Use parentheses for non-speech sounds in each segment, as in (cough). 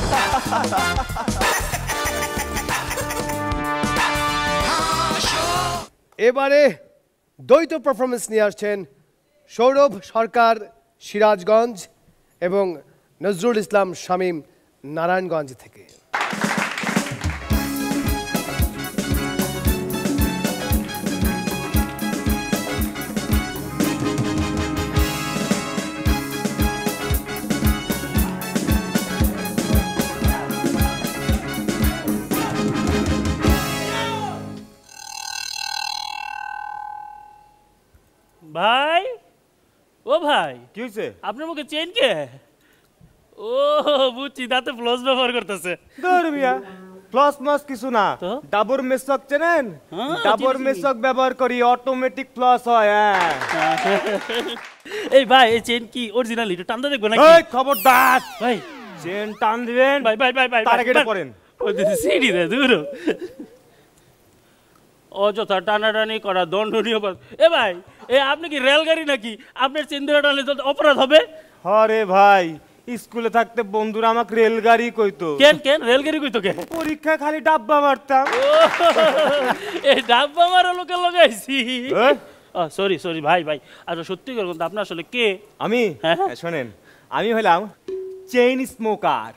এবারে দ্বৈত পারফরমেন্স নিয়ে আসছেন সৌরভ সরকার সিরাজগঞ্জ এবং নজরুল ইসলাম শামীম নারায়ণগঞ্জ থেকে ভাই কি হয়েছে আপনার মুখে চেন কে ও বুঝছি দাঁতে ফ্লস ব্যবহার করতেছে দৌড়বিয়া ফ্লস নস কিছু না ডাবর মেসক চেনেন হ্যাঁ, ডাবর মেসক ব্যবহার করি অটোমেটিক ফ্লস হয় হ্যাঁ (laughs) এই ভাই এই চেন কি অরিজিনাল এটা টান দেখবেন নাকি এই খবরদার ভাই চেন টান দিবেন ভাই ভাই ভাই ভাই তার করেন ও দিদি সিডি দে দূর অযথা টানাটানি করা দণ্ডনীয় এ ভাই এ আপনি কি রেলগাড়ি নাকি আপনার চিন্তা টানলে তো অপরাধ হবে হরে ভাই স্কুলে থাকতে বন্ধুরা আমাকে রেলগাড়ি কইতো কেন কেন রেলগাড়ি কইতো কেন পরীক্ষা খালি ডাব্বা মারতাম এই ডাব্বা মারা লোকে লাগাইছি সরি সরি ভাই ভাই আচ্ছা সত্যি করে কিন্তু আপনি আসলে কে আমি হ্যাঁ, হ্যাঁ।, হ্যাঁ শোনেন আমি হলাম চেইন স্মোকার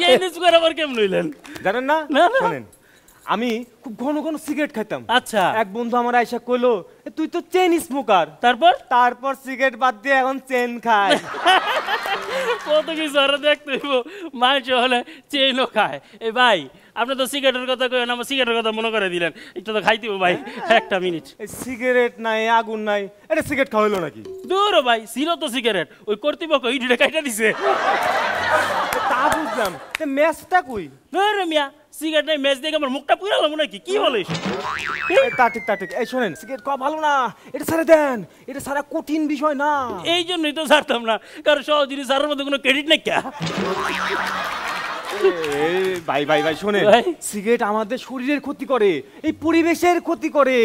চেইন স্মোকার আবার কেমন হইলেন জানেন না শোনেন আমি খুব ঘন ঘন সিগারেট খাইতাম আচ্ছা এক বন্ধু আমার আয়সা কইলো তুই তো চেন স্মোকার তারপর তারপর সিগারেট বাদ দিয়ে এখন চেন খায় (laughs) কত কিছু আরো দেখতে মানুষ হলে চেনও খায় এ ভাই আপনি তো সিগারেটের কথা কই আমার সিগারেটের কথা মনে করে দিলেন একটু তো খাইতেও ভাই (laughs) একটা মিনিট সিগারেট নাই আগুন নাই এটা সিগারেট খাওয়াইলো নাকি দূর ভাই ছিল তো সিগারেট ওই কর্তৃপক্ষ ইডিটা কাটা দিছে তা বুঝলাম ম্যাচটা কই ধর মিয়া সিগারেট নাই ম্যাচ দেখে আমার মুখটা পুরো লাগবো নাকি কি বলে তা ঠিক তা ঠিক এই শোনেন সিগারেট খাওয়া ভালো না এটা সারা দেন এটা সারা কঠিন বিষয় না এই জন্যই তো ছাড়তাম না কারণ সহজ জিনিস সারার মধ্যে কোনো ক্রেডিট নেই কে ভাই ভাই ভাই শোনে সিগারেট আমাদের শরীরের ক্ষতি করে এই পরিবেশের ক্ষতি করে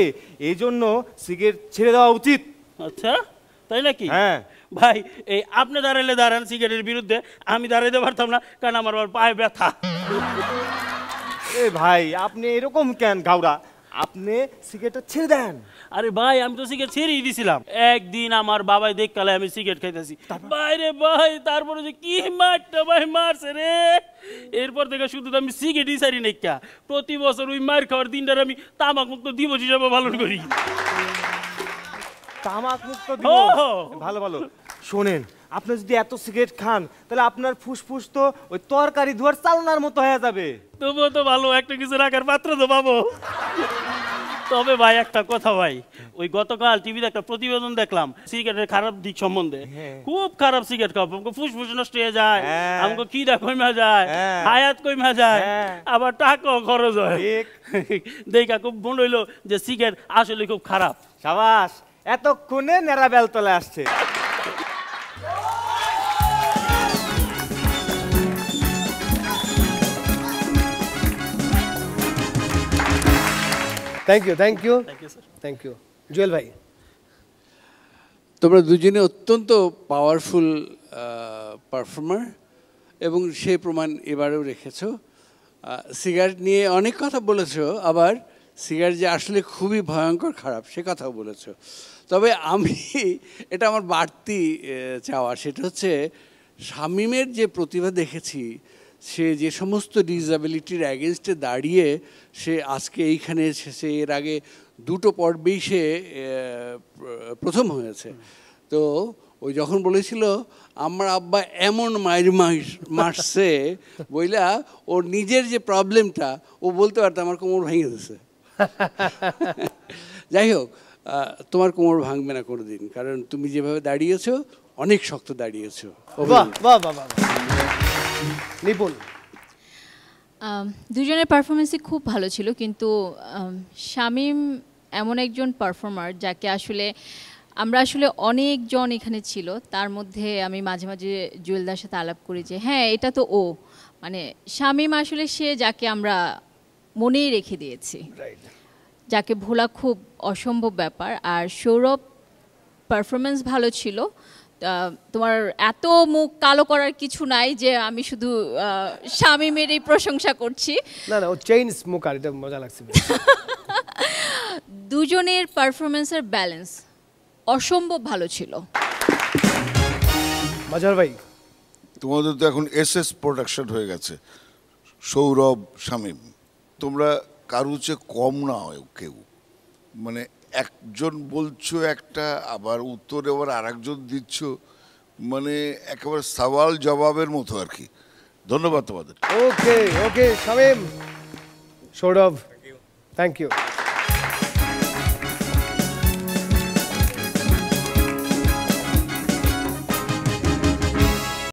এই জন্য সিগারেট ছেড়ে দেওয়া উচিত আচ্ছা তাই নাকি হ্যাঁ ভাই এই আপনি দাঁড়াইলে দাঁড়ান সিগারেটের বিরুদ্ধে আমি দাঁড়াইতে পারতাম না কারণ আমার পায়ে ব্যথা এ ভাই আপনি এরকম কেন ঘাউরা আপনি সিগারেটটা ছেড়ে দেন আরে ভাই আমি তো সিগারেট ছেড়েই দিছিলাম একদিন আমার বাবাই দেখকালে আমি সিগারেট খাইতেছি বাইরে ভাই তারপরে যে কি মারটা ভাই মারছে রে এরপর থেকে শুধু আমি সিগারেটই ছাড়ি নাইকা প্রতি বছর ওই মার খাওয়ার দিনটার আমি তামাক মুক্ত দিবস হিসাবে পালন করি তামাক মুক্ত দিবস ভালো ভালো শোনেন আপনি যদি এত সিগারেট খান তাহলে আপনার ফুসফুস তো ওই তরকারি ধোয়ার চালনার মতো হয়ে যাবে তবুও তো ভালো একটা কিছু রাখার পাত্র তো পাবো তবে ভাই একটা কথা ভাই ওই গতকাল টিভিতে একটা প্রতিবেদন দেখলাম সিগারেটের খারাপ দিক সম্বন্ধে হ্যাঁ। খুব খারাপ সিগারেট খাওয়া আমাকে ফুসফুস নষ্ট হয়ে যায় হ্যাঁ। আমাকে কিডা কইমা যায় হ্যাঁ। হায়াত কইমা যায় আবার টাকা খরচ হয় (laughs) দেখা খুব মনে হইলো যে সিগারেট আসলে খুব খারাপ সাবাস এতক্ষণে নেড়া বেলতলে আসছে thank you thank you thank you sir thank you Jewel ভাই তোমরা দুজনে অত্যন্ত পাওয়ারফুল পারফর্মার এবং সে প্রমাণ এবারেও রেখেছ সিগারেট নিয়ে অনেক কথা বলেছ আবার সিগারেট যে আসলে খুবই ভয়ঙ্কর খারাপ সে কথাও বলেছ তবে আমি (laughs) এটা আমার বাড়তি চাওয়া সেটা হচ্ছে শামীমের যে প্রতিভা দেখেছি সে যে সমস্ত ডিসাবিলিটির অ্যাগেনস্টে দাঁড়িয়ে সে আজকে এইখানে সে এর আগে দুটো পর্বেই সে প্রথম হয়েছে তো ওই যখন বলেছিল আমার আব্বা এমন মায়ের মারছে বইলা ওর নিজের যে প্রবলেমটা ও বলতে পারতো আমার কোমর ভেঙে গেছে (laughs) যাই হোক তোমার কোমর ভাঙবে না কোনো দিন কারণ তুমি যেভাবে দাঁড়িয়েছো অনেক শক্ত দাঁড়িয়েছো বাহ বাহ বাহ বাহ নিপুণ দুজনের পারফরমেন্সই খুব ভালো ছিল কিন্তু শামীম এমন একজন পারফর্মার যাকে আসলে আমরা আসলে অনেকজন এখানে ছিল তার মধ্যে আমি মাঝে মাঝে জুয়েলদার সাথে আলাপ করি যে হ্যাঁ এটা তো ও মানে শামীম আসলে সে যাকে আমরা মনেই রেখে দিয়েছি যাকে ভোলা খুব অসম্ভব ব্যাপার আর সৌরভ পারফরমেন্স ভালো ছিল তোমার এত মুখ কালো করার কিছু নাই যে আমি শুধু শামীমের এই প্রশংসা করছি না না ও চেইন স্মোকার এটা মজা লাগছে (laughs) দুজনের পারফরমেন্সের ব্যালেন্স অসম্ভব ভালো ছিল মাজার ভাই তোমাদের তো এখন এসএস প্রোডাকশন হয়ে গেছে সৌরভ শামিম তোমরা কারুর কম না কেউ মানে একজন বলছো একটা আবার উত্তর আর আরেকজন দিচ্ছ মানে একেবারে সওয়াল জবাবের মতো আর কি ধন্যবাদ তোমাদের okay okay Sourav thank you